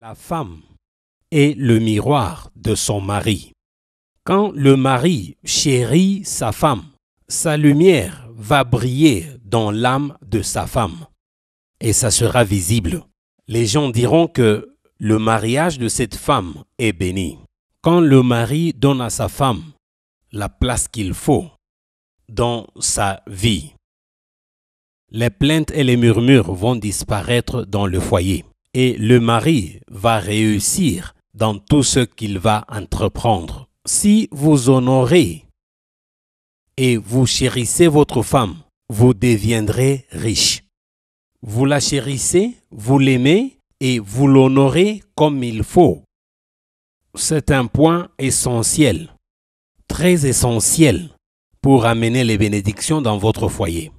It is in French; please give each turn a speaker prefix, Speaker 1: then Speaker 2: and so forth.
Speaker 1: La femme est le miroir
Speaker 2: de son mari. Quand le mari chérit sa femme, sa lumière va briller dans l'âme de sa femme. Et ça sera visible. Les gens diront que le mariage de cette femme est béni. Quand le mari donne à sa femme la place qu'il faut dans sa vie, les plaintes et les murmures vont disparaître dans le foyer et le mari va réussir dans tout ce qu'il va entreprendre. Si vous honorez et vous chérissez votre femme, vous deviendrez riche. Vous la chérissez, vous l'aimez et vous l'honorez comme il faut. C'est un point essentiel, très essentiel pour amener
Speaker 1: les bénédictions dans votre foyer.